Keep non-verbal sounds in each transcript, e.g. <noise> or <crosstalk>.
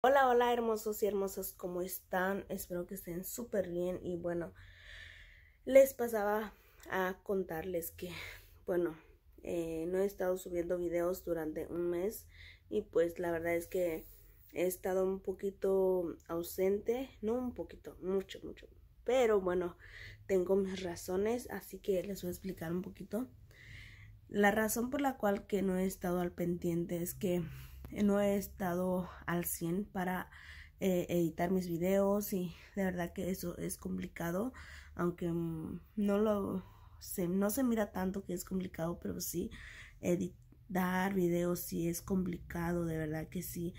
Hola, hola hermosos y hermosas, ¿cómo están? Espero que estén súper bien y bueno, les pasaba a contarles que, bueno, eh, no he estado subiendo videos durante un mes y pues la verdad es que he estado un poquito ausente, no un poquito, mucho, mucho, pero bueno, tengo mis razones, así que les voy a explicar un poquito. La razón por la cual que no he estado al pendiente es que no he estado al 100 para eh, editar mis videos y de verdad que eso es complicado, aunque mm, no lo se, no se mira tanto que es complicado, pero sí editar videos sí es complicado, de verdad que sí.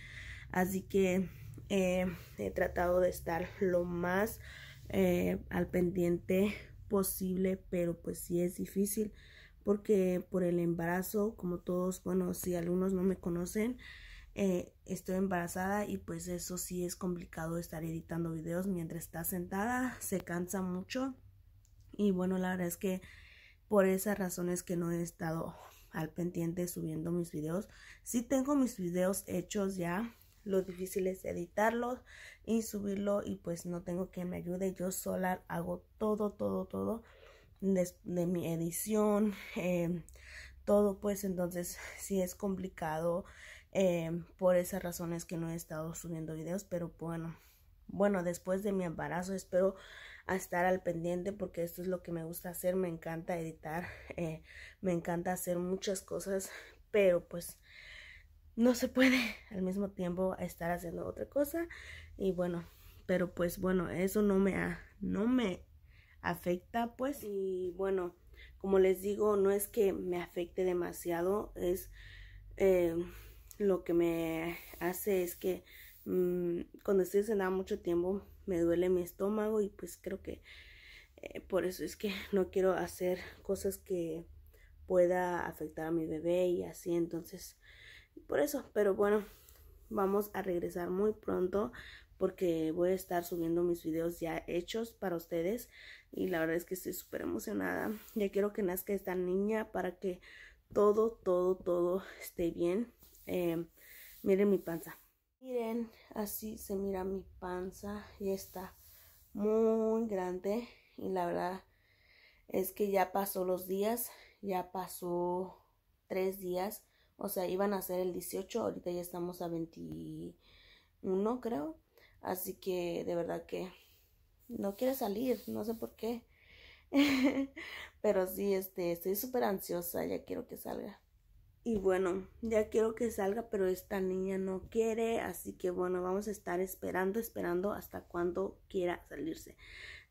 Así que eh, he tratado de estar lo más eh, al pendiente posible, pero pues sí es difícil porque por el embarazo, como todos, bueno, si algunos no me conocen, eh, estoy embarazada y pues eso sí es complicado estar editando videos mientras está sentada, se cansa mucho y bueno, la verdad es que por esas razones que no he estado al pendiente subiendo mis videos. Si sí tengo mis videos hechos ya, lo difícil es editarlos y subirlo y pues no tengo que me ayude, yo sola hago todo, todo, todo de, mi edición, em, todo pues entonces Si <laughs> es complicado em, por esas razones que no he estado subiendo videos, pero bueno, bueno, después de mi embarazo espero a estar al pendiente porque esto es lo que me gusta hacer, me encanta editar, <laughs> eh, me encanta hacer muchas cosas, pero pues no se puede <laughs> al mismo tiempo estar haciendo otra cosa y bueno, pero pues bueno, eso no me ha, no me afecta, pues. Y bueno, como les digo, no es que me afecte demasiado, es eh, lo que me hace es que mm, cuando estoy cenando mucho tiempo me duele mi estómago y pues creo que eh, por eso es que <laughs> no quiero hacer cosas que pueda afectar a mi bebé y así entonces por eso pero bueno vamos a regresar muy pronto porque voy a estar subiendo mis videos ya hechos para ustedes y la verdad es que estoy súper emocionada. Ya quiero que nazca esta niña para que todo, todo, todo esté bien. Em, miren mi panza. Miren, así se mira mi panza y está muy grande y la verdad es que ya pasó los días, ya pasó tres días, o sea, iban a ser el 18, ahorita ya estamos a 21 creo. Así que de verdad que no quiere salir, no sé por qué. <laughs> Pero sí, este, estoy súper ansiosa, ya quiero que salga. Y bueno, ya quiero que salga, pero esta niña no quiere, así que bueno, vamos a estar esperando, esperando hasta cuando quiera salirse.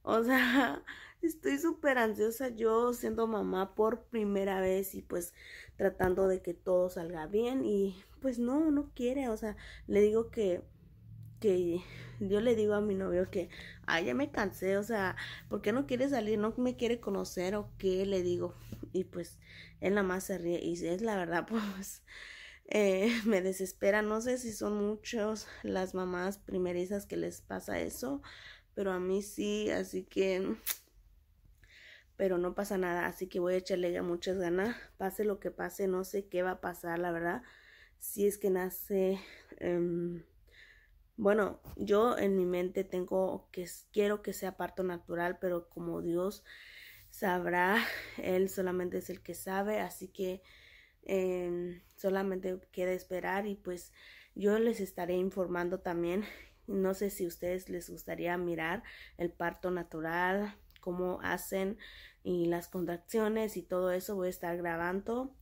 O sea, <laughs> estoy súper ansiosa yo siendo mamá por primera vez y pues tratando de que todo salga bien y pues no, no quiere, o sea, le digo que que yo le digo a mi novio que, ay, ya me cansé, o sea, ¿por qué no quiere salir? ¿No me quiere conocer o qué? Le digo. Y pues él nada más se ríe. Y es la verdad, <laughs> pues eh, me desespera. No sé si son muchos las mamás primerizas que les pasa eso, pero a mí sí, así que... Pero no pasa nada, así que voy a echarle ya muchas ganas. Pase lo que pase, no sé qué va a pasar, la verdad. Si es que nace... Em, bueno, yo en mi mente tengo que quiero que sea parto natural, pero como Dios sabrá, <laughs> Él solamente es el que sabe, así que em, solamente queda esperar y pues yo les estaré informando también. No sé si a ustedes les gustaría mirar el parto natural, cómo hacen y las contracciones y todo eso voy a estar grabando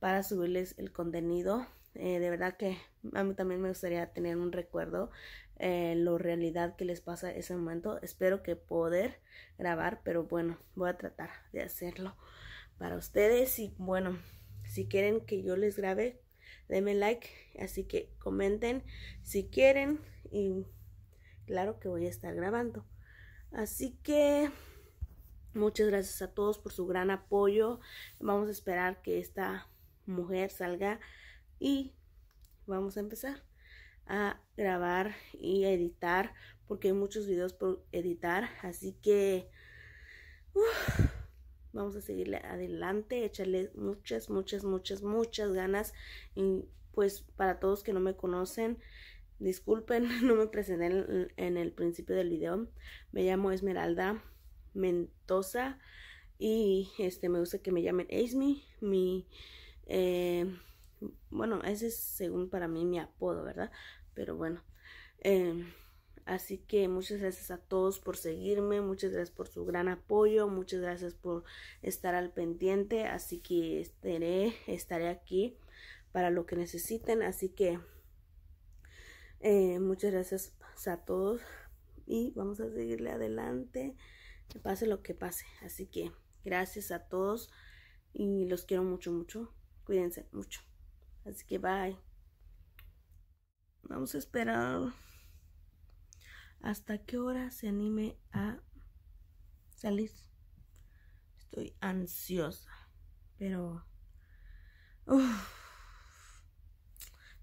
para subirles el contenido eh, de verdad que a mí también me gustaría tener un recuerdo, eh, lo realidad que les pasa ese momento. Espero que poder grabar, pero bueno, voy a tratar de hacerlo para ustedes. Y bueno, si quieren que yo les grabe, denme like, así que comenten si quieren y claro que voy a estar grabando. Así que muchas gracias a todos por su gran apoyo. Vamos a esperar que esta mujer salga y vamos a empezar a grabar y a editar porque hay muchos videos por editar así que vamos a seguirle adelante echarle muchas muchas muchas muchas ganas y pues para todos que no me conocen disculpen <laughs> no me presenté en, el principio del video me llamo Esmeralda Mentosa y este me gusta que me llamen Ace mi eh, bueno, ese es según para mí mi apodo, ¿verdad? Pero bueno. Em, así que muchas gracias a todos por seguirme, muchas gracias por su gran apoyo, muchas gracias por estar al pendiente. Así que estaré, estaré aquí para lo que necesiten. Así que eh, muchas gracias a todos y vamos a seguirle adelante, pase lo que pase. Así que gracias a todos y los quiero mucho, mucho. Cuídense mucho. Así que bye. Vamos a esperar hasta qué hora se anime a salir. Estoy ansiosa, pero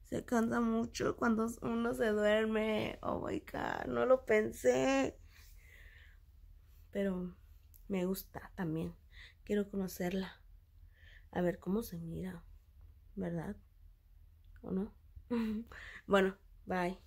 se cansa mucho cuando uno se duerme. Oh my god, no lo pensé. Pero me gusta también. Quiero conocerla. A ver cómo se mira, ¿verdad? ¿O no? <laughs> bueno, bye.